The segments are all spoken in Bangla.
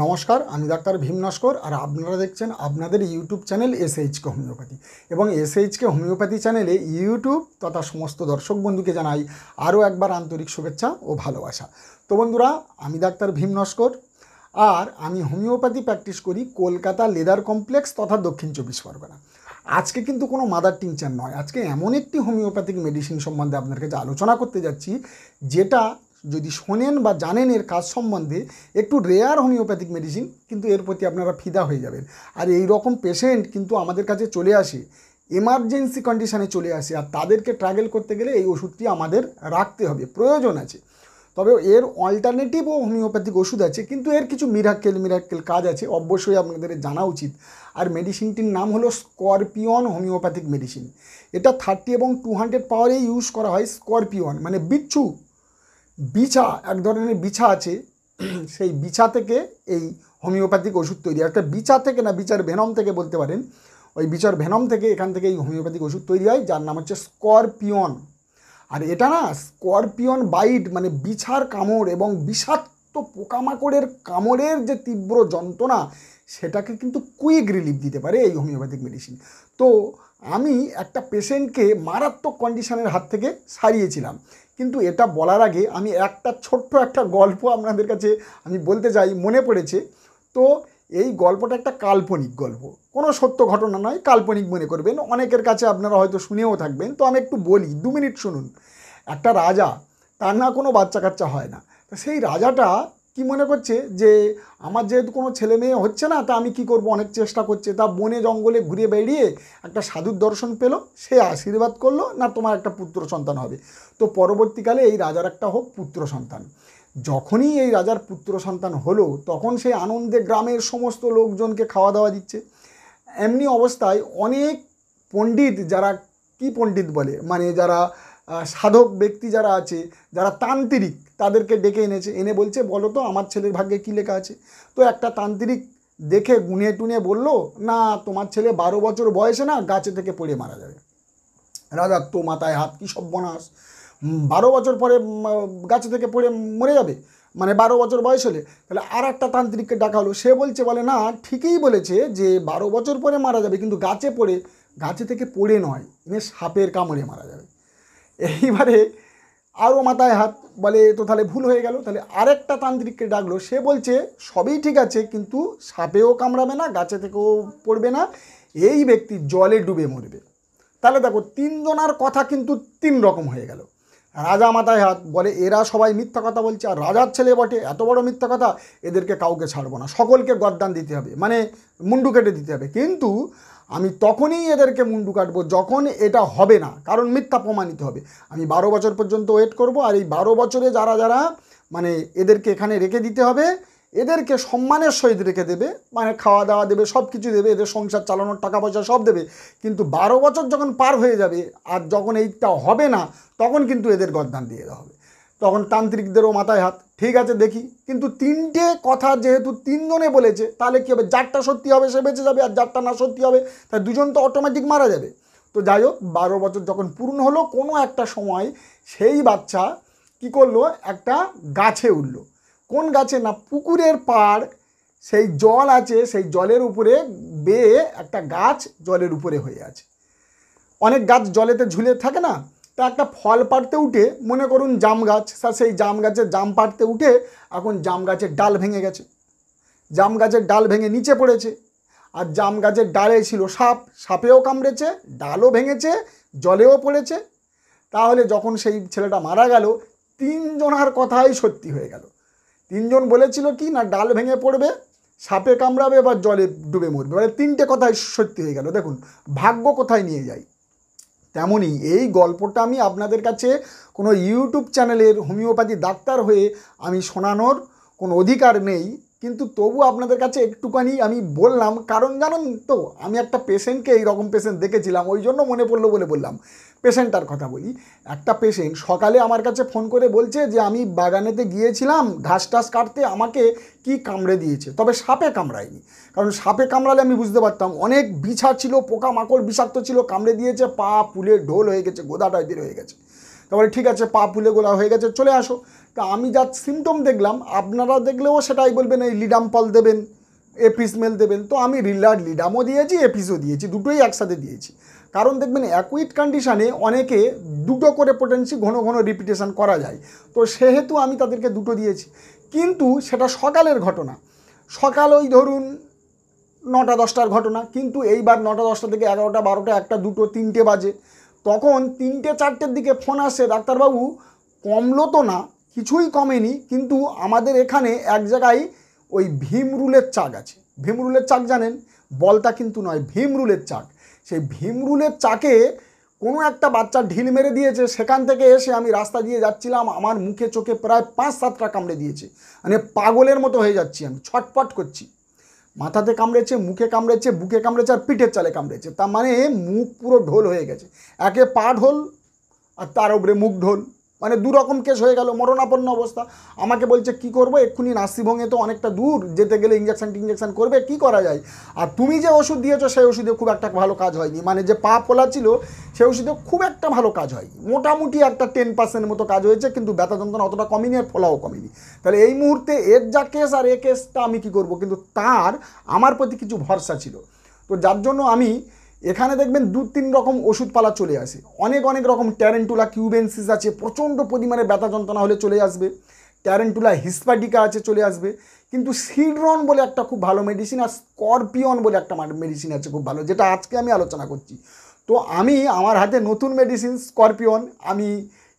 নমস্কার আমি ডাক্তার ভীম নস্কর আর আপনারা দেখছেন আপনাদের ইউটিউব চ্যানেল এসএইচকে হোমিওপ্যাথি এবং এসএইচকে হোমিওপ্যাথি চ্যানেলে ইউটিউব তথা সমস্ত দর্শক বন্ধুকে জানাই আরও একবার আন্তরিক শুভেচ্ছা ও ভালোবাসা তো বন্ধুরা আমি ডাক্তার ভীম নস্কর আর আমি হোমিওপ্যাথি প্র্যাকটিস করি কলকাতা লেদার কমপ্লেক্স তথা দক্ষিণ চব্বিশ পরগনা আজকে কিন্তু কোনো মাদার টিংচার নয় আজকে এমন একটি হোমিওপ্যাথিক মেডিসিন সম্বন্ধে আপনার কাছে আলোচনা করতে যাচ্ছি যেটা যদি শোনেন বা জানেন এর কাজ সম্বন্ধে একটু রেয়ার হোমিওপ্যাথিক মেডিসিন কিন্তু এর প্রতি আপনারা ফিদা হয়ে যাবেন আর এই রকম পেশেন্ট কিন্তু আমাদের কাছে চলে আসে এমার্জেন্সি কন্ডিশানে চলে আসে আর তাদেরকে ট্রাগেল করতে গেলে এই ওষুধটি আমাদের রাখতে হবে প্রয়োজন আছে তবে এর অল্টারনেটিভ ও হোমিওপ্যাথিক ওষুধ আছে কিন্তু এর কিছু মিরাক্কেল মিরাক্কেল কাজ আছে অবশ্যই আপনাদের জানা উচিত আর মেডিসিনটির নাম হলো স্করপিওন হোমিওপ্যাথিক মেডিসিন এটা থার্টি এবং টু হান্ড্রেড পাওয়ারে ইউজ করা হয় স্করপিওন মানে বিচ্ছু বিছা এক ধরনের বিছা আছে সেই বিছা থেকে এই হোমিওপ্যাথিক ওষুধ তৈরি একটা বিছা থেকে না বিচার ভেনম থেকে বলতে পারেন ওই বিচার ভেনম থেকে এখান থেকে এই হোমিওপ্যাথিক ওষুধ তৈরি হয় যার নাম হচ্ছে স্করপিয়ন আর এটা না স্করপিয়ন বাইট মানে বিছার কামড় এবং বিষাক্ত পোকামাকড়ের কামড়ের যে তীব্র যন্ত্রণা সেটাকে কিন্তু কুইক রিলিফ দিতে পারে এই হোমিওপ্যাথিক মেডিসিন তো আমি একটা পেশেন্টকে মারাত্মক কন্ডিশনের হাত থেকে সারিয়েছিলাম কিন্তু এটা বলার আগে আমি একটা ছোট্ট একটা গল্প আপনাদের কাছে আমি বলতে চাই মনে পড়েছে তো এই গল্পটা একটা কাল্পনিক গল্প কোনো সত্য ঘটনা নয় কাল্পনিক মনে করবেন অনেকের কাছে আপনারা হয়তো শুনেও থাকবেন তো আমি একটু বলি দু মিনিট শুনুন একটা রাজা তার না কোনো বাচ্চা কাচ্চা হয় না সেই রাজাটা কি মনে করছে যে আমার যেহেতু কোনো ছেলে মেয়ে হচ্ছে না তা আমি কি করব অনেক চেষ্টা করছে তা বনে জঙ্গলে ঘুরে বেড়িয়ে একটা সাধুর দর্শন পেলো সে আশীর্বাদ করলো না তোমার একটা পুত্র সন্তান হবে তো পরবর্তীকালে এই রাজার একটা হোক পুত্র সন্তান যখনই এই রাজার পুত্র সন্তান হলো তখন সেই আনন্দে গ্রামের সমস্ত লোকজনকে খাওয়া দাওয়া দিচ্ছে এমনি অবস্থায় অনেক পণ্ডিত যারা কি পণ্ডিত বলে মানে যারা সাধক ব্যক্তি যারা আছে যারা তান্ত্রিক তাদেরকে ডেকে এনেছে এনে বলছে বলো তো আমার ছেলের ভাগ্যে কী লেখা আছে তো একটা তান্ত্রিক দেখে গুনে টুনে বলল না তোমার ছেলে বারো বছর বয়সে না গাছে থেকে পড়ে মারা যাবে রাজা তো মাথায় হাত কী সব্যনাশ বারো বছর পরে গাছে থেকে পড়ে মরে যাবে মানে বারো বছর বয়স হলে তাহলে আর একটা তান্ত্রিককে ডাকা হলো সে বলছে বলে না ঠিকই বলেছে যে বারো বছর পরে মারা যাবে কিন্তু গাছে পড়ে গাছে থেকে পড়ে নয় এনে মানে সাপের কামড়ে মারা যাবে এইবারে আরও মাথায় হাত বলে তো তাহলে ভুল হয়ে গেল তাহলে আরেকটা তান্ত্রিককে ডাকলো সে বলছে সবই ঠিক আছে কিন্তু সাপেও কামড়াবে না গাছে থেকেও পড়বে না এই ব্যক্তি জলে ডুবে মরবে তাহলে দেখো তিনজনার কথা কিন্তু তিন রকম হয়ে গেল রাজা মাথায় হাত বলে এরা সবাই মিথ্যা কথা বলছে আর রাজার ছেলে বটে এত বড় মিথ্যা কথা এদেরকে কাউকে ছাড়বো না সকলকে গদ্দান দিতে হবে মানে মুন্ডু কেটে দিতে হবে কিন্তু আমি তখনই এদেরকে মুন্ডু কাটবো যখন এটা হবে না কারণ মিথ্যা প্রমাণিত হবে আমি বারো বছর পর্যন্ত ওয়েট করব আর এই বারো বছরে যারা যারা মানে এদেরকে এখানে রেখে দিতে হবে এদেরকে সম্মানের সহিত রেখে দেবে মানে খাওয়া দাওয়া দেবে সব কিছু দেবে এদের সংসার চালানোর টাকা পয়সা সব দেবে কিন্তু বারো বছর যখন পার হয়ে যাবে আর যখন এইটা হবে না তখন কিন্তু এদের গদ্দান দিয়ে দেওয়া হবে তখন তান্ত্রিকদেরও মাথায় হাত ঠিক আছে দেখি কিন্তু তিনটে কথা যেহেতু তিনজনে বলেছে তাহলে কী হবে যারটা সত্যি হবে সে বেঁচে যাবে আর যারটা না সত্যি হবে তাই দুজন তো অটোমেটিক মারা যাবে তো যাই হোক বারো বছর যখন পূর্ণ হলো কোনো একটা সময় সেই বাচ্চা কি করলো একটা গাছে উঠল কোন গাছে না পুকুরের পাড় সেই জল আছে সেই জলের উপরে বেয়ে একটা গাছ জলের উপরে হয়ে আছে অনেক গাছ জলেতে ঝুলে থাকে না তা একটা ফল পাড়তে উঠে মনে করুন জাম গাছ স্যার সেই জাম গাছের জাম পাড়তে উঠে এখন জাম গাছের ডাল ভেঙে গেছে জাম গাছের ডাল ভেঙে নিচে পড়েছে আর জাম গাছের ডালে ছিল সাপ সাপেও কামড়েছে ডালও ভেঙেছে জলেও পড়েছে তাহলে যখন সেই ছেলেটা মারা গেল তিনজনার কথাই সত্যি হয়ে গেল তিনজন বলেছিল কি না ডাল ভেঙে পড়বে সাপে কামড়াবে বা জলে ডুবে মরবে মানে তিনটে কথাই সত্যি হয়ে গেল দেখুন ভাগ্য কোথায় নিয়ে যায় তেমনই এই গল্পটা আমি আপনাদের কাছে কোনো ইউটিউব চ্যানেলের হোমিওপ্যাথি ডাক্তার হয়ে আমি শোনানোর কোনো অধিকার নেই কিন্তু তবু আপনাদের কাছে একটুখানি আমি বললাম কারণ জানেন তো আমি একটা পেশেন্টকে এই রকম পেশেন্ট দেখেছিলাম ওই জন্য মনে পড়লো বলে বললাম পেশেন্টটার কথা বলি একটা পেশেন্ট সকালে আমার কাছে ফোন করে বলছে যে আমি বাগানেতে গিয়েছিলাম ঘাস টাস কাটতে আমাকে কি কামড়ে দিয়েছে তবে সাপে কামড়ায়নি কারণ সাপে কামড়ালে আমি বুঝতে পারতাম অনেক বিছা ছিল পোকামাকড় বিষাক্ত ছিল কামড়ে দিয়েছে পা পুলে ঢোল হয়ে গেছে গোদা টাইপের হয়ে গেছে তারপরে ঠিক আছে পা ফুলে গোলা হয়ে গেছে চলে আসো তা আমি যা সিমটম দেখলাম আপনারা দেখলেও সেটাই বলবেন এই লিডামপল দেবেন এপিস মেল দেবেন তো আমি রিলার লিডামও দিয়েছি এপিসও দিয়েছি দুটোই একসাথে দিয়েছি কারণ দেখবেন অ্যাকুইট কন্ডিশানে অনেকে দুটো করে পোটেন্সি ঘন ঘন রিপিটেশন করা যায় তো সেহেতু আমি তাদেরকে দুটো দিয়েছি কিন্তু সেটা সকালের ঘটনা সকাল ওই ধরুন নটা দশটার ঘটনা কিন্তু এইবার নটা দশটা থেকে এগারোটা বারোটা একটা দুটো তিনটে বাজে তখন তিনটে চারটের দিকে ফোন আসে ডাক্তারবাবু কমলো তো না কিছুই কমেনি কিন্তু আমাদের এখানে এক জায়গায় ওই ভীমরুলের চাক আছে ভীমরুলের চাক জানেন বলতা কিন্তু নয় ভীমরুলের চাক সেই ভীমরুলের চাকে কোনো একটা বাচ্চা ঢিল মেরে দিয়েছে সেখান থেকে এসে আমি রাস্তা দিয়ে যাচ্ছিলাম আমার মুখে চোখে প্রায় পাঁচ সাতটা কামড়ে দিয়েছে মানে পাগলের মতো হয়ে যাচ্ছি আমি ছটপট করছি মাথাতে কামড়েছে মুখে কামড়েছে বুকে কামড়েছে আর পিঠের চালে কামড়েছে তার মানে মুখ পুরো ঢোল হয়ে গেছে একে পা ঢোল আর তার উপরে মুখ ঢোল মানে দু রকম কেস হয়ে গেল মরণাপন্ন অবস্থা আমাকে বলছে কি করব এক্ষুনি নাসিভঙ্গে তো অনেকটা দূর যেতে গেলে ইঞ্জেকশন টিঞ্জেকশন করবে কি করা যায় আর তুমি যে ওষুধ দিয়েছো সেই ওষুধে খুব একটা ভালো কাজ হয়নি মানে যে পা ফোলা ছিল সেই ওষুধে খুব একটা ভালো কাজ হয়নি মোটামুটি একটা টেন পার্সেন্ট মতো কাজ হয়েছে কিন্তু ব্যথা যন্ত্রণা অতটা কমেনি আর ফোলাও কমেনি তাহলে এই মুহূর্তে এর যা কেস আর এ কেসটা আমি কি করব কিন্তু তার আমার প্রতি কিছু ভরসা ছিল তো যার জন্য আমি এখানে দেখবেন দু তিন রকম ওষুধপালা চলে আসে অনেক অনেক রকম ট্যারেন্টুলা কিউবেন্সিস আছে প্রচণ্ড পরিমাণে ব্যথা যন্ত্রণা হলে চলে আসবে ট্যারেন্টুলা হিসপাডিকা আছে চলে আসবে কিন্তু সিড্রন বলে একটা খুব ভালো মেডিসিন আর স্করপিয়ন বলে একটা মেডিসিন আছে খুব ভালো যেটা আজকে আমি আলোচনা করছি তো আমি আমার হাতে নতুন মেডিসিন স্করপিয়ন আমি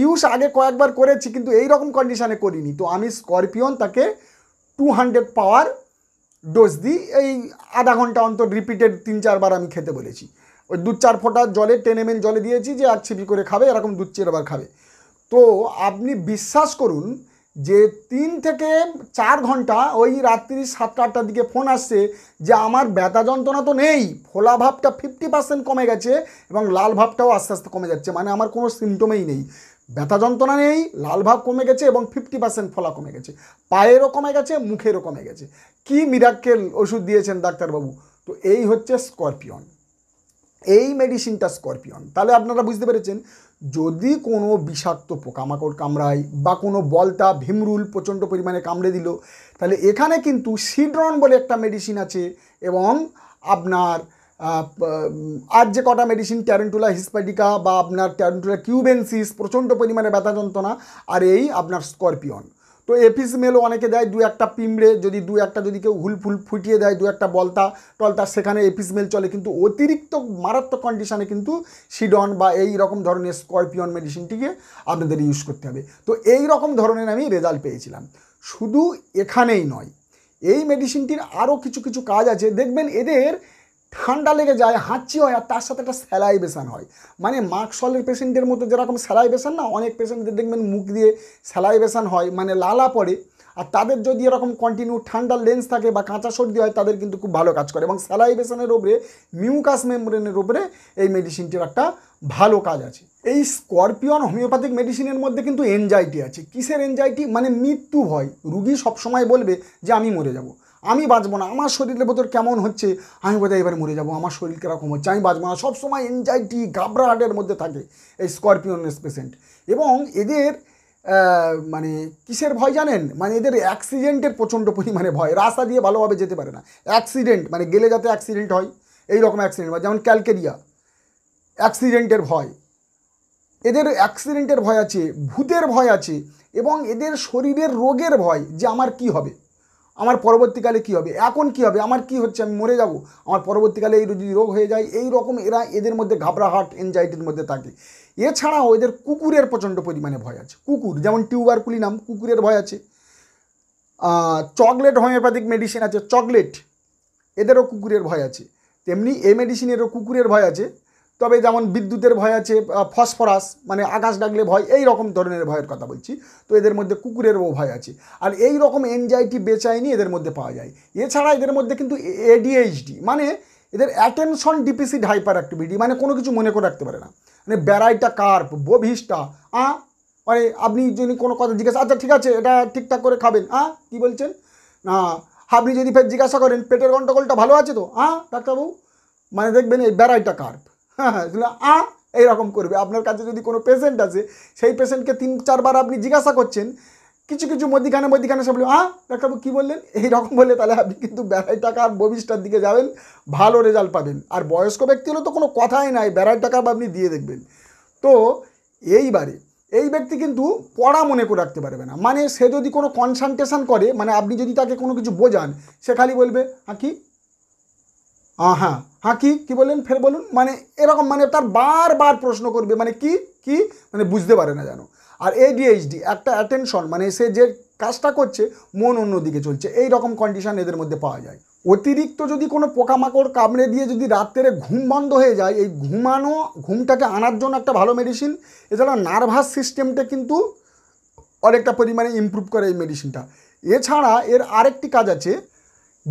ইউস আগে কয়েকবার করেছি কিন্তু এই রকম কন্ডিশানে করিনি তো আমি স্করপিয়ন তাকে টু হান্ড্রেড পাওয়ার ডোজ দিই এই আধা ঘন্টা অন্তর রিপিটেড তিন চারবার আমি খেতে বলেছি ওই দু চার ফোঁটা জলে টেন এম জলে দিয়েছি যে এক ছিপি করে খাবে এরকম দু চারবার খাবে তো আপনি বিশ্বাস করুন যে তিন থেকে চার ঘন্টা ওই রাত্রি সাতটা আটটার দিকে ফোন আসছে যে আমার ব্যথা যন্ত্রণা তো নেই ফোলা ভাবটা ফিফটি পার্সেন্ট কমে গেছে এবং লাল ভাবটাও আস্তে আস্তে কমে যাচ্ছে মানে আমার কোনো সিমটমেই নেই ব্যথা যন্ত্রণা নেই লাল ভাব কমে গেছে এবং ফিফটি পার্সেন্ট ফলা কমে গেছে পায়েরও কমে গেছে মুখেরও কমে গেছে কি মিরাক্কেল ওষুধ দিয়েছেন ডাক্তারবাবু তো এই হচ্ছে স্করপিয়ন এই মেডিসিনটা স্করপিয়ন তাহলে আপনারা বুঝতে পেরেছেন যদি কোনো বিষাক্ত পোকামাকড় কামড়ায় বা কোনো বলতা ভীমরুল প্রচণ্ড পরিমাণে কামড়ে দিল তাহলে এখানে কিন্তু সিড্রন বলে একটা মেডিসিন আছে এবং আপনার আর যে কটা মেডিসিন ট্যারেন্টুলা হিসপ্যাটিকা বা আপনার ট্যারেন্টুলা কিউবেন্সিস প্রচণ্ড পরিমাণে ব্যথা যন্ত্রণা আর এই আপনার স্করপিয়ন তো এপিস মেলও অনেকে দেয় দু একটা পিমড়ে যদি দু একটা যদি কেউ হুল ফুল ফুটিয়ে দেয় দু একটা বলতা টলতা সেখানে এপিস মেল চলে কিন্তু অতিরিক্ত মারাত্মক কন্ডিশানে কিন্তু সিডন বা এই রকম ধরনের স্করপিয়ন মেডিসিনটিকে আপনাদের ইউজ করতে হবে তো এই রকম ধরনের আমি রেজাল্ট পেয়েছিলাম শুধু এখানেই নয় এই মেডিসিনটির আরও কিছু কিছু কাজ আছে দেখবেন এদের ঠান্ডা লেগে যায় হাঁচি হয় আর তার সাথে একটা স্যালাইভেশন হয় মানে মাকসলের পেশেন্টের মতো যেরকম স্যালাইভেশন না অনেক পেশেন্টদের দেখবেন মুখ দিয়ে স্যালাইভেশন হয় মানে লালা পড়ে আর তাদের যদি এরকম কন্টিনিউ ঠান্ডা লেন্স থাকে বা কাঁচা সর্দি হয় তাদের কিন্তু খুব ভালো কাজ করে এবং স্যালাইভেশনের ওপরে মিউকাস মেমব্রেনের ওপরে এই মেডিসিনটির একটা ভালো কাজ আছে এই স্করপিয়ন হোমিওপ্যাথিক মেডিসিনের মধ্যে কিন্তু এনজাইটি আছে কিসের এনজাইটি মানে মৃত্যু ভয় রুগী সবসময় বলবে যে আমি মরে যাবো আমি বাঁচবো না আমার শরীরের ভেতর কেমন হচ্ছে আমি বোধহয় এবার মরে যাবো আমার শরীর কীরকম হচ্ছে আমি বাঁচবো না সবসময় এনজাইটি ঘাবড়াহাটের মধ্যে থাকে এই স্করপিওনেস পেশেন্ট এবং এদের মানে কিসের ভয় জানেন মানে এদের অ্যাক্সিডেন্টের প্রচণ্ড পরিমাণে ভয় রাস্তা দিয়ে ভালোভাবে যেতে পারে না অ্যাক্সিডেন্ট মানে গেলে যাতে অ্যাক্সিডেন্ট হয় এই রকম অ্যাক্সিডেন্ট যেমন ক্যালকেরিয়া অ্যাক্সিডেন্টের ভয় এদের অ্যাক্সিডেন্টের ভয় আছে ভূতের ভয় আছে এবং এদের শরীরের রোগের ভয় যে আমার কি হবে আমার পরবর্তীকালে কি হবে এখন কি হবে আমার কি হচ্ছে আমি মরে যাব আমার পরবর্তীকালে এই যদি রোগ হয়ে যায় এই রকম এরা এদের মধ্যে ঘাবড়াহাট এনজাইটির মধ্যে থাকে এছাড়াও এদের কুকুরের প্রচণ্ড পরিমাণে ভয় আছে কুকুর যেমন টিউবারকুলি নাম কুকুরের ভয় আছে চকলেট হোমিওপ্যাথিক মেডিসিন আছে চকলেট এদেরও কুকুরের ভয় আছে তেমনি এ মেডিসিনেরও কুকুরের ভয় আছে তবে যেমন বিদ্যুতের ভয় আছে ফসফরাস মানে আকাশ ডাকলে ভয় এই রকম ধরনের ভয়ের কথা বলছি তো এদের মধ্যে কুকুরেরও ভয় আছে আর এই রকম এনজাইটি বেচাইনি এদের মধ্যে পাওয়া যায় এছাড়া এদের মধ্যে কিন্তু এডিএইচডি মানে এদের অ্যাটেনশন ডিপিসিড হাইপার অ্যাক্টিভিটি মানে কোনো কিছু মনে করে রাখতে পারে না মানে ব্যারাইটা কার্প বভিসটা আ মানে আপনি যদি কোনো কথা জিজ্ঞাসা আচ্ছা ঠিক আছে এটা ঠিকঠাক করে খাবেন হ্যাঁ কী বলছেন না আপনি যদি ফের জিজ্ঞাসা করেন পেটের গন্ডগোলটা ভালো আছে তো আ ডাক্তারবাবু মানে দেখবেন এই ব্যারাইটা কার্প হ্যাঁ এগুলো আ এইরকম করবে আপনার কাছে যদি কোনো পেশেন্ট আছে সেই পেশেন্টকে তিন চারবার আপনি জিজ্ঞাসা করছেন কিছু কিছু মধ্যিখানে মধ্যিখানে সব বলে আহ ডাক্তারবাবু কী বললেন এইরকম বলে তাহলে আপনি কিন্তু বেড়াই টাকা আর ববিষ্টার দিকে যাবেন ভালো রেজাল্ট পাবেন আর বয়স্ক ব্যক্তি হলে তো কোনো কথাই নাই বেড়াই টাকা আপনি দিয়ে দেখবেন তো এইবারে এই ব্যক্তি কিন্তু পড়া মনে করে রাখতে পারবে না মানে সে যদি কোনো কনসালটেশন করে মানে আপনি যদি তাকে কোনো কিছু বোঝান সে খালি বলবে হ্যাঁ হ্যাঁ হ্যাঁ কি কী বললেন ফের বলুন মানে এরকম মানে তার বারবার প্রশ্ন করবে মানে কি কি মানে বুঝতে পারে না যেন আর এডিএইচডি একটা অ্যাটেনশন মানে সে যে কাজটা করছে মন অন্যদিকে চলছে এই রকম কন্ডিশন এদের মধ্যে পাওয়া যায় অতিরিক্ত যদি কোনো পোকামাকড় কামড়ে দিয়ে যদি রাত্রে ঘুম বন্ধ হয়ে যায় এই ঘুমানো ঘুমটাকে আনার জন্য একটা ভালো মেডিসিন এছাড়া নার্ভাস সিস্টেমটা কিন্তু অনেকটা পরিমাণে ইম্প্রুভ করে এই মেডিসিনটা এছাড়া এর আরেকটি কাজ আছে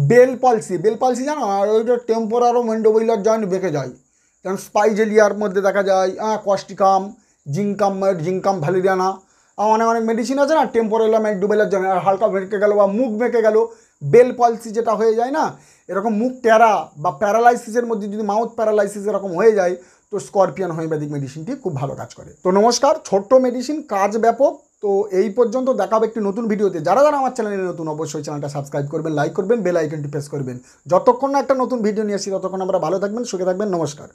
বেল পলসি বেল পলসি জানো আর ওইটা টেম্পোরারও মেন্ডোবইলার জয়েন্ট বেঁকে যায় যেমন স্পাইজেলিয়ার মধ্যে দেখা যায় হ্যাঁ কস্টিকাম জিঙ্কাম জিঙ্কাম ভ্যালিরিয়ানা অনেক অনেক মেডিসিন আছে না টেম্পোরাল মেন্ডোবইলার জয়েন্ট আর হালকা বেঁকে গেলো বা মুখ বেঁকে গেলো বেল পলসি যেটা হয়ে যায় না এরকম মুখ ট্যারা বা প্যারালাইসিসের মধ্যে যদি মাউথ প্যারালাইসিস এরকম হয়ে যায় তো স্করপিয়ান হোমিওপ্যাথিক মেডিসিনটি খুব ভালো কাজ করে তো নমস্কার ছোট্ট মেডিসিন কাজ ব্যাপক তো এই পর্যন্ত দেখাবো একটি নতুন ভিডিওতে যারা যারা আমার চ্যানেলে নতুন অবশ্যই চ্যানেলটা সাবস্ক্রাইব করবেন লাইক করবেন বেল আইকনটি প্রেস করবেন যতক্ষণ না একটা নতুন ভিডিও নিয়ে আসি ততক্ষণ আমরা ভালো থাকবেন সুখে থাকবেন নমস্কার